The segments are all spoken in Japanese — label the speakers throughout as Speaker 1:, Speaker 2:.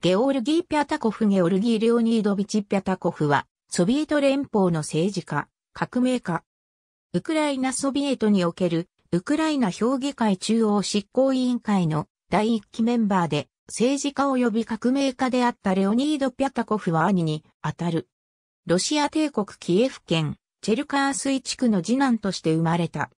Speaker 1: ゲオルギー・ピャタコフ・ゲオルギー・レオニードビチ・ピャタコフは、ソビエト連邦の政治家、革命家。ウクライナソビエトにおける、ウクライナ評議会中央執行委員会の第一期メンバーで、政治家及び革命家であったレオニード・ピャタコフは兄に当たる。ロシア帝国キエフ県、チェルカースイ地区の次男として生まれた。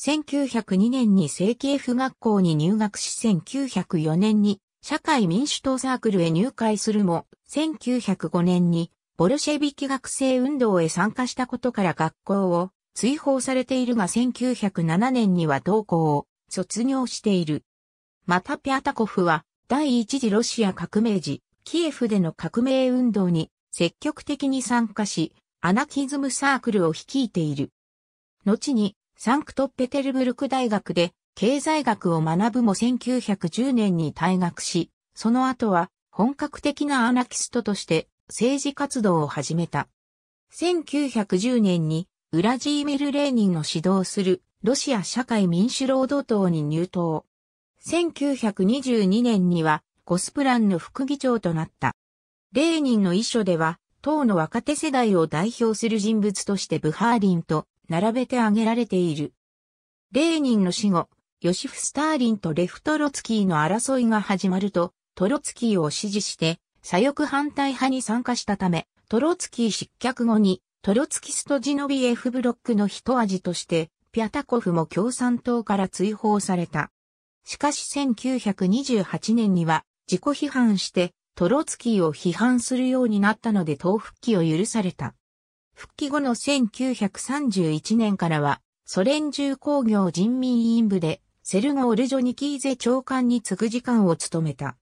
Speaker 1: 1902年に聖キエフ学校に入学し1904年に社会民主党サークルへ入会するも、1905年にボルシェビキ学生運動へ参加したことから学校を追放されているが1907年には同校を卒業している。またピアタコフは第一次ロシア革命時、キエフでの革命運動に積極的に参加し、アナキズムサークルを率いている。後にサンクトペテルブルク大学で経済学を学ぶも1910年に退学し、その後は本格的なアナキストとして政治活動を始めた。1910年にウラジーミル・レーニンの指導するロシア社会民主労働党に入党。1922年にはゴスプランの副議長となった。レーニンの遺書では党の若手世代を代表する人物としてブハーリンと並べて挙げられている。レーニンの死後、ヨシフ・スターリンとレフ・トロツキーの争いが始まると、トロツキーを支持して、左翼反対派に参加したため、トロツキー失脚後に、トロツキストジノビエフブロックの一味として、ピャタコフも共産党から追放された。しかし1928年には、自己批判して、トロツキーを批判するようになったので党復帰を許された。復帰後の1931年からは、ソ連重工業人民委員部でセルゴ・オルジョニキーゼ長官に次ぐ時間を務めた。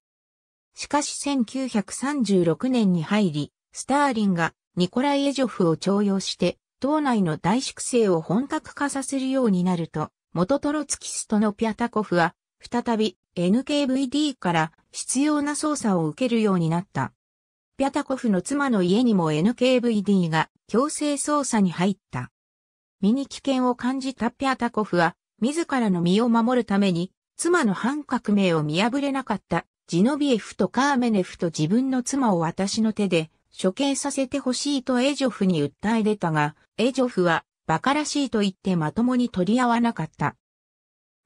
Speaker 1: しかし1936年に入り、スターリンがニコライ・エジョフを徴用して、党内の大粛清を本格化させるようになると、元トロツキストのピアタコフは、再び NKVD から必要な捜査を受けるようになった。ピアタコフの妻の家にも NKVD が強制捜査に入った。身に危険を感じたピアタコフは自らの身を守るために、妻の反革命を見破れなかったジノビエフとカーメネフと自分の妻を私の手で処刑させてほしいとエジョフに訴え出たが、エジョフは馬鹿らしいと言ってまともに取り合わなかった。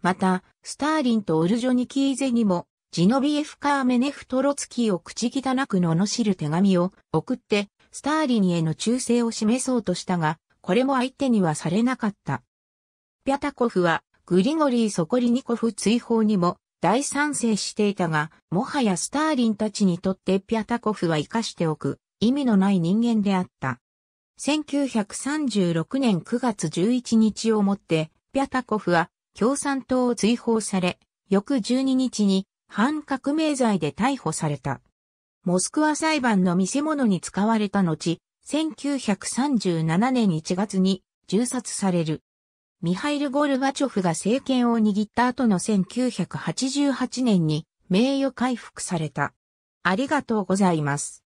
Speaker 1: また、スターリンとオルジョニキーゼにも、ジノビエフ・カーメネフ・トロツキーを口汚く罵る手紙を送って、スターリンへの忠誠を示そうとしたが、これも相手にはされなかった。ピャタコフは、グリゴリー・ソコリニコフ追放にも大賛成していたが、もはやスターリンたちにとってピャタコフは生かしておく意味のない人間であった。1936年9月11日をもって、ピャタコフは共産党を追放され、翌12日に反革命罪で逮捕された。モスクワ裁判の見せ物に使われた後、1937年1月に銃殺される。ミハイル・ゴルバチョフが政権を握った後の1988年に名誉回復された。ありがとうございます。